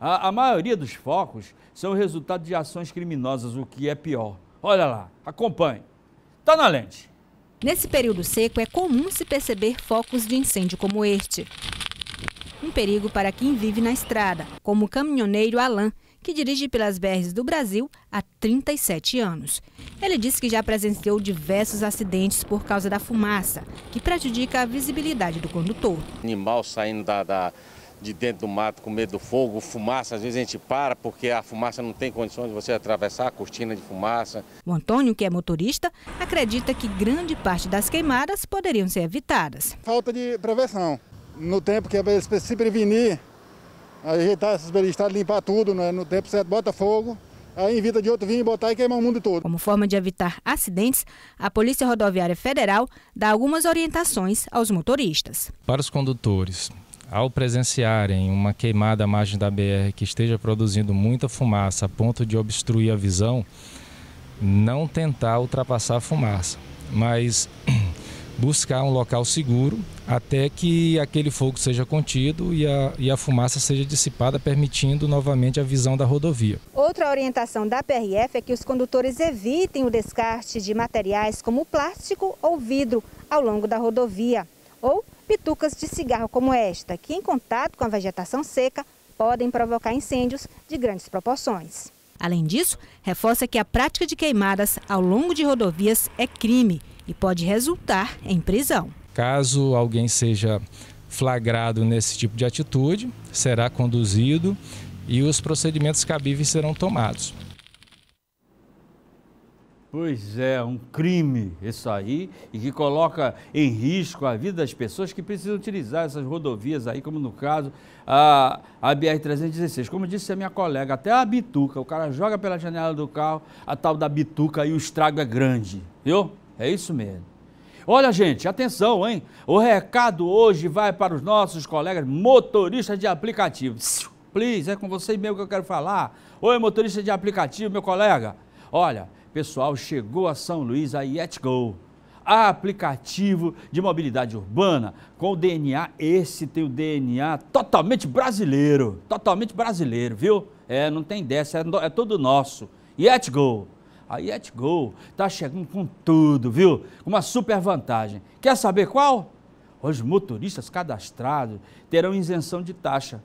A, a maioria dos focos são resultado de ações criminosas, o que é pior. Olha lá, acompanhe. Está na lente. Nesse período seco, é comum se perceber focos de incêndio como este um perigo para quem vive na estrada, como o caminhoneiro Alain, que dirige pelas BRs do Brasil há 37 anos. Ele disse que já presenciou diversos acidentes por causa da fumaça, que prejudica a visibilidade do condutor. Animal saindo da, da, de dentro do mato com medo do fogo, fumaça, às vezes a gente para porque a fumaça não tem condições de você atravessar a cortina de fumaça. O Antônio, que é motorista, acredita que grande parte das queimadas poderiam ser evitadas. Falta de prevenção no tempo que é para se prevenir, ajeitar essas belistas, tá, limpar tudo, né? no tempo certo bota fogo, aí invita de outro vinho e botar e queimar o mundo todo. Como forma de evitar acidentes, a Polícia Rodoviária Federal dá algumas orientações aos motoristas. Para os condutores, ao presenciarem uma queimada à margem da BR que esteja produzindo muita fumaça a ponto de obstruir a visão, não tentar ultrapassar a fumaça, mas buscar um local seguro até que aquele fogo seja contido e a, e a fumaça seja dissipada, permitindo novamente a visão da rodovia. Outra orientação da PRF é que os condutores evitem o descarte de materiais como plástico ou vidro ao longo da rodovia, ou pitucas de cigarro como esta, que em contato com a vegetação seca podem provocar incêndios de grandes proporções. Além disso, reforça que a prática de queimadas ao longo de rodovias é crime e pode resultar em prisão. Caso alguém seja flagrado nesse tipo de atitude, será conduzido e os procedimentos cabíveis serão tomados. Pois é, um crime isso aí, e que coloca em risco a vida das pessoas que precisam utilizar essas rodovias aí, como no caso a, a BR-316. Como disse a minha colega, até a bituca, o cara joga pela janela do carro, a tal da bituca e o estrago é grande, viu? É isso mesmo. Olha, gente, atenção, hein? O recado hoje vai para os nossos colegas motoristas de aplicativo. Please, é com vocês mesmo que eu quero falar. Oi, motorista de aplicativo, meu colega. Olha, pessoal, chegou a São Luís a YetGo aplicativo de mobilidade urbana com o DNA, esse tem o DNA totalmente brasileiro, totalmente brasileiro, viu? É, não tem dessa, é, é todo nosso. Yet Go! a YetGo está chegando com tudo, viu? Uma super vantagem. Quer saber qual? Os motoristas cadastrados terão isenção de taxa.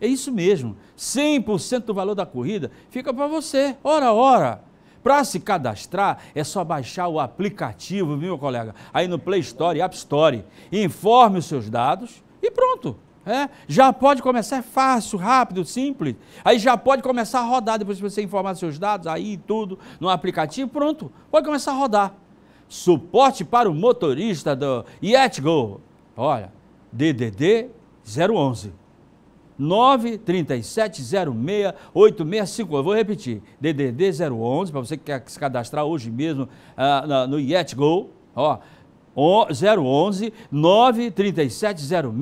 É isso mesmo, 100% do valor da corrida fica para você, hora a hora. Para se cadastrar, é só baixar o aplicativo, viu, meu colega? Aí no Play Store e App Store. Informe os seus dados e pronto. É? Já pode começar, é fácil, rápido, simples. Aí já pode começar a rodar, depois que você informar seus dados, aí tudo, no aplicativo, pronto, pode começar a rodar. Suporte para o motorista do YetGo. Olha, DDD 011 937 Eu vou repetir, DDD 011, para você que quer se cadastrar hoje mesmo uh, no YetGo, ó, 011 93706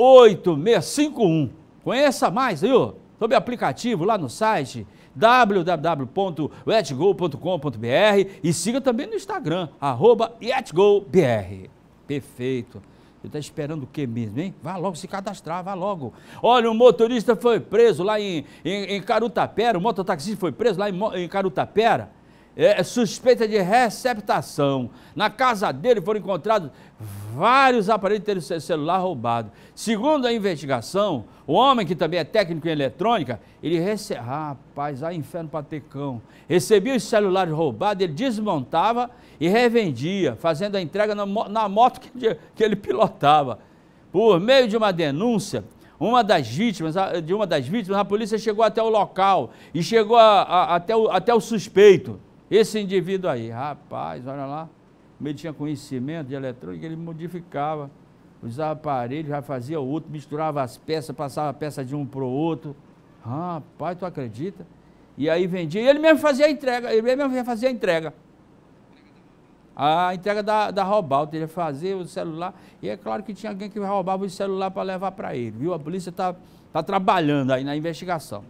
8651. Conheça mais, viu? Sobre aplicativo lá no site www.etgo.com.br e siga também no Instagram, arroba etgobr. Perfeito. Você está esperando o que mesmo, hein? Vá logo se cadastrar, vá logo. Olha, um motorista foi preso lá em, em, em Carutapera, o um mototaxista foi preso lá em, em Carutapera é, é, suspeita de receptação. Na casa dele foram encontrados vários aparelhos de celular roubado. Segundo a investigação, o homem, que também é técnico em eletrônica, ele recebia. Rapaz, ah, inferno patecão. Recebia os celulares roubados, ele desmontava e revendia, fazendo a entrega na, na moto que, que ele pilotava. Por meio de uma denúncia, uma das vítimas, de uma das vítimas, a polícia chegou até o local e chegou a, a, até, o, até o suspeito. Esse indivíduo aí, rapaz, olha lá, como ele tinha conhecimento de eletrônica, ele modificava, usava aparelho, já fazia outro, misturava as peças, passava a peça de um para o outro. Rapaz, tu acredita? E aí vendia, e ele mesmo fazia a entrega, ele mesmo fazia a entrega. A entrega da, da Robalto, ele fazia o celular, e é claro que tinha alguém que roubava o celular para levar para ele, viu? A polícia está tá trabalhando aí na investigação.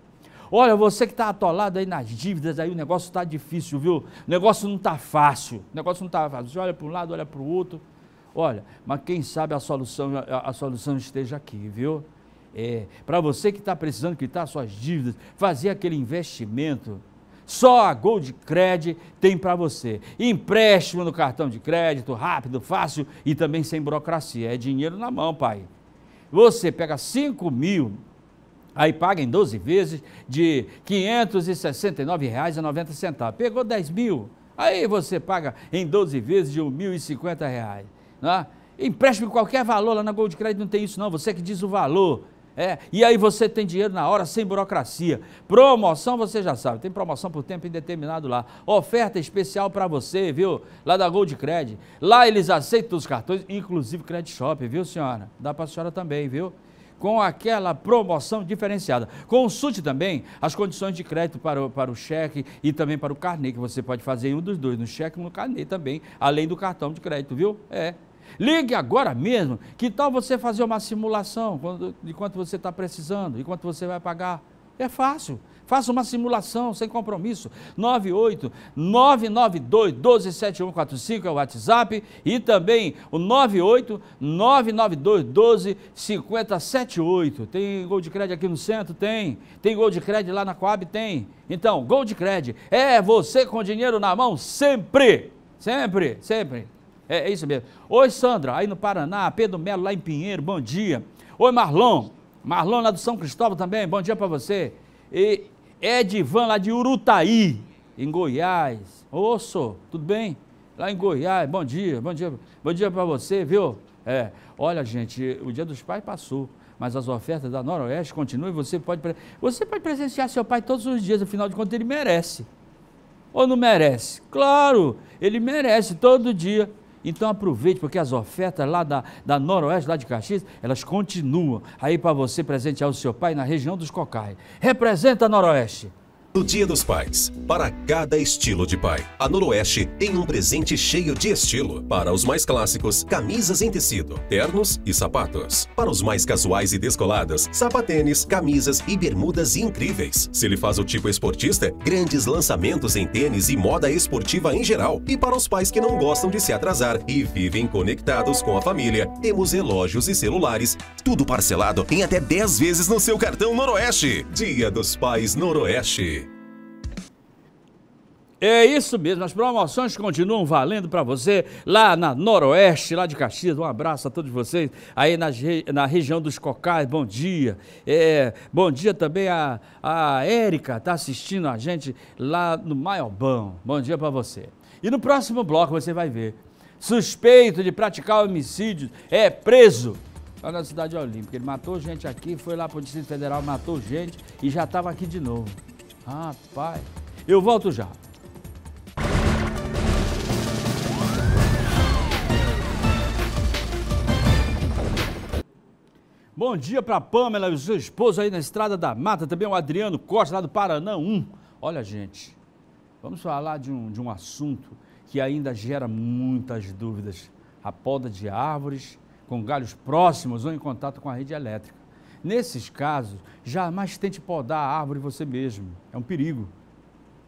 Olha, você que está atolado aí nas dívidas, aí o negócio está difícil, viu? O negócio não está fácil. O negócio não está fácil. Você olha para um lado, olha para o outro. Olha, mas quem sabe a solução, a, a solução esteja aqui, viu? É, para você que está precisando quitar suas dívidas, fazer aquele investimento. Só a Gold Credit tem para você. Empréstimo no cartão de crédito, rápido, fácil e também sem burocracia. É dinheiro na mão, pai. Você pega 5 mil, Aí paga em 12 vezes de R$ 569,90. Pegou 10 mil, aí você paga em 12 vezes de R$ 1.050. Né? Empréstimo qualquer valor, lá na Gold Credit não tem isso não, você que diz o valor. É, e aí você tem dinheiro na hora, sem burocracia. Promoção, você já sabe, tem promoção por tempo indeterminado lá. Oferta especial para você, viu? Lá da Gold Credit. Lá eles aceitam os cartões, inclusive Credit Shop, viu, senhora? Dá para a senhora também, viu? com aquela promoção diferenciada. Consulte também as condições de crédito para o, para o cheque e também para o carnê, que você pode fazer em um dos dois, no cheque e no carnê também, além do cartão de crédito, viu? É. Ligue agora mesmo. Que tal você fazer uma simulação de quanto você está precisando e quanto você vai pagar? É fácil. Faça uma simulação sem compromisso. 98 992 127145 é o WhatsApp e também o 98 992 12 5078. Tem Gold Credit aqui no centro? Tem. Tem Gold Credit lá na Coab? Tem. Então, Gold Credit é você com dinheiro na mão sempre. Sempre, sempre. É, é isso mesmo. Oi, Sandra, aí no Paraná, Pedro Melo lá em Pinheiro, bom dia. Oi, Marlon. Marlon lá do São Cristóvão também, bom dia para você. E Edvan, lá de Urutaí, em Goiás. Osso, tudo bem? Lá em Goiás, bom dia, bom dia, bom dia para você, viu? É, olha, gente, o Dia dos Pais passou, mas as ofertas da Noroeste continuam e você pode, você pode presenciar seu pai todos os dias, afinal de contas, ele merece. Ou não merece? Claro, ele merece todo dia. Então aproveite, porque as ofertas lá da, da Noroeste, lá de Caxias, elas continuam. Aí para você presentear o seu pai na região dos Cocais. Representa a Noroeste. No Dia dos Pais, para cada estilo de pai. A Noroeste tem um presente cheio de estilo. Para os mais clássicos, camisas em tecido, ternos e sapatos. Para os mais casuais e descolados, sapatênis, camisas e bermudas incríveis. Se ele faz o tipo esportista, grandes lançamentos em tênis e moda esportiva em geral. E para os pais que não gostam de se atrasar e vivem conectados com a família, temos relógios e celulares, tudo parcelado em até 10 vezes no seu cartão Noroeste. Dia dos Pais Noroeste. É isso mesmo, as promoções continuam valendo para você lá na Noroeste, lá de Caxias. Um abraço a todos vocês aí na, na região dos Cocais. Bom dia. É, bom dia também a, a Érica, está assistindo a gente lá no Maiobão. Bom dia para você. E no próximo bloco você vai ver. Suspeito de praticar homicídio é preso lá tá na cidade olímpica. Ele matou gente aqui, foi lá para o Distrito Federal, matou gente e já estava aqui de novo. Rapaz, eu volto já. Bom dia para a Pamela, seu esposa aí na Estrada da Mata, também o Adriano Costa, lá do Paraná 1. Olha, gente, vamos falar de um, de um assunto que ainda gera muitas dúvidas. A poda de árvores com galhos próximos ou em contato com a rede elétrica. Nesses casos, jamais tente podar a árvore você mesmo. É um perigo.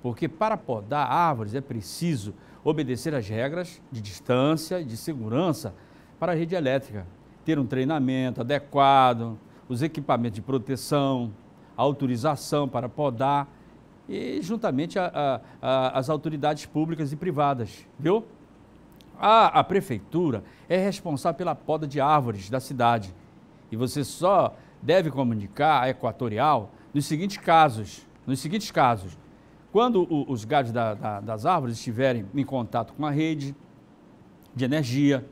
Porque para podar árvores é preciso obedecer às regras de distância e de segurança para a rede elétrica ter um treinamento adequado, os equipamentos de proteção, autorização para podar e juntamente a, a, a, as autoridades públicas e privadas, viu? A, a prefeitura é responsável pela poda de árvores da cidade e você só deve comunicar a Equatorial nos seguintes casos, nos seguintes casos, quando o, os galhos da, da, das árvores estiverem em contato com a rede de energia,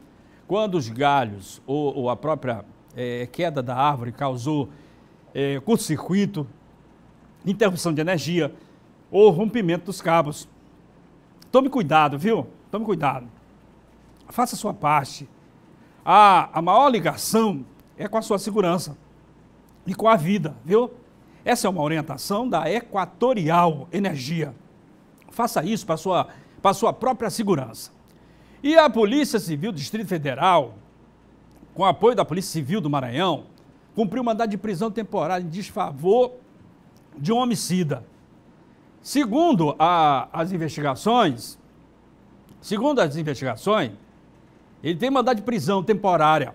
quando os galhos ou, ou a própria é, queda da árvore causou é, curto-circuito, interrupção de energia ou rompimento dos cabos. Tome cuidado, viu? Tome cuidado. Faça a sua parte. A, a maior ligação é com a sua segurança e com a vida, viu? Essa é uma orientação da Equatorial Energia. Faça isso para a sua, para a sua própria segurança. E a Polícia Civil do Distrito Federal, com apoio da Polícia Civil do Maranhão, cumpriu mandado de prisão temporária em desfavor de um homicida. Segundo a, as investigações, segundo as investigações, ele tem mandado de prisão temporária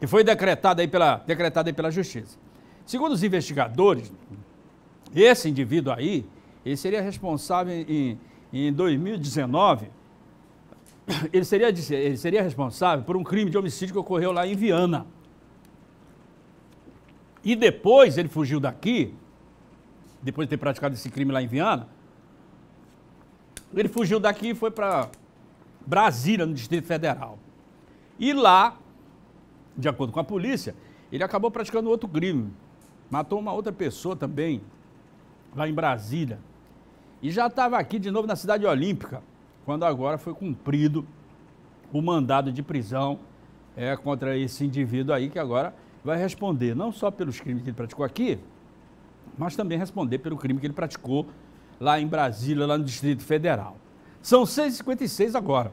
que foi decretado aí pela, decretado aí pela Justiça. Segundo os investigadores, esse indivíduo aí, ele seria responsável em, em 2019 ele seria, ele seria responsável por um crime de homicídio que ocorreu lá em Viana. E depois ele fugiu daqui, depois de ter praticado esse crime lá em Viana, ele fugiu daqui e foi para Brasília, no Distrito Federal. E lá, de acordo com a polícia, ele acabou praticando outro crime. Matou uma outra pessoa também, lá em Brasília. E já estava aqui de novo na Cidade Olímpica quando agora foi cumprido o mandado de prisão é, contra esse indivíduo aí que agora vai responder não só pelos crimes que ele praticou aqui, mas também responder pelo crime que ele praticou lá em Brasília, lá no Distrito Federal. São 6h56 agora.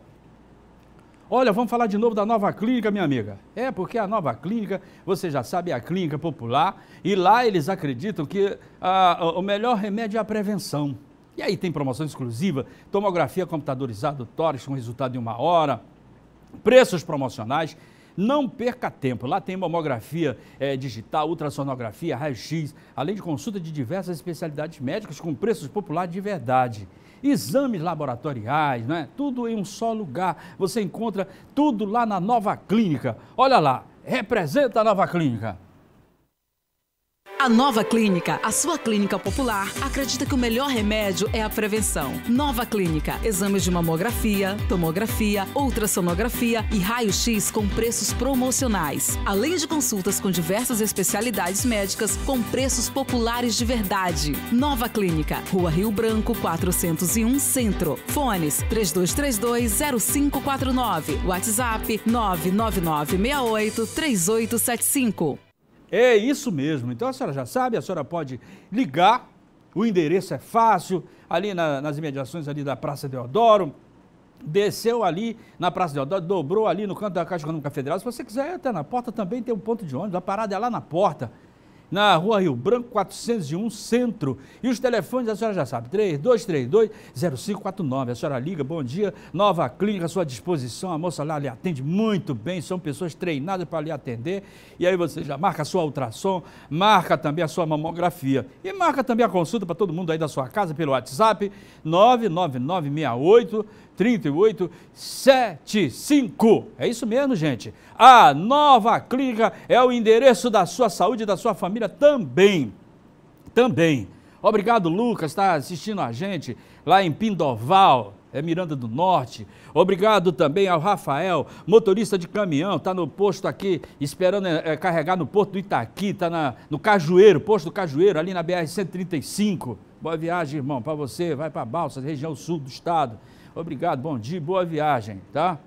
Olha, vamos falar de novo da nova clínica, minha amiga. É, porque a nova clínica, você já sabe, é a clínica popular. E lá eles acreditam que ah, o melhor remédio é a prevenção. E aí tem promoção exclusiva, tomografia computadorizada, tórax com resultado em uma hora, preços promocionais. Não perca tempo. Lá tem mamografia é, digital, ultrassonografia, raio-x, além de consulta de diversas especialidades médicas com preços populares de verdade. Exames laboratoriais, né? tudo em um só lugar. Você encontra tudo lá na nova clínica. Olha lá, representa a nova clínica. A Nova Clínica, a sua clínica popular, acredita que o melhor remédio é a prevenção. Nova Clínica, exames de mamografia, tomografia, ultrassonografia e raio-x com preços promocionais. Além de consultas com diversas especialidades médicas com preços populares de verdade. Nova Clínica, Rua Rio Branco, 401 Centro. Fones 3232-0549. WhatsApp 99968 3875. É isso mesmo. Então a senhora já sabe, a senhora pode ligar. O endereço é fácil, ali na, nas imediações ali da Praça Deodoro. Desceu ali na Praça Deodoro, dobrou ali no canto da Caixa Econômica Federal. Se você quiser, até na porta também tem um ponto de ônibus. A parada é lá na porta na Rua Rio Branco, 401 Centro. E os telefones, a senhora já sabe, 3232-0549. A senhora liga, bom dia, nova clínica à sua disposição. A moça lá lhe atende muito bem, são pessoas treinadas para lhe atender. E aí você já marca a sua ultrassom, marca também a sua mamografia. E marca também a consulta para todo mundo aí da sua casa pelo WhatsApp, 99968 3875. É isso mesmo, gente. A nova clínica é o endereço da sua saúde e da sua família também. Também. Obrigado, Lucas, está assistindo a gente lá em Pindoval, é Miranda do Norte. Obrigado também ao Rafael, motorista de caminhão, está no posto aqui, esperando é, é carregar no porto do Itaqui, está no Cajueiro, posto do Cajueiro, ali na BR-135. Boa viagem, irmão, para você, vai para Balsas, região sul do estado. Obrigado, bom dia, boa viagem, tá?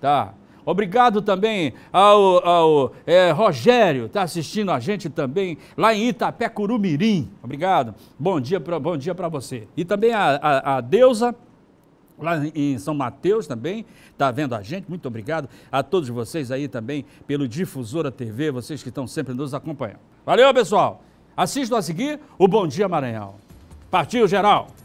Tá. Obrigado também ao, ao é, Rogério, está assistindo a gente também, lá em Itapé Curumirim. Obrigado. Bom dia para bom dia você. E também a, a, a Deusa, lá em São Mateus também, está vendo a gente. Muito obrigado a todos vocês aí também pelo Difusora TV, vocês que estão sempre nos acompanhando. Valeu, pessoal. Assistam a seguir o Bom Dia Maranhão. Partiu, geral!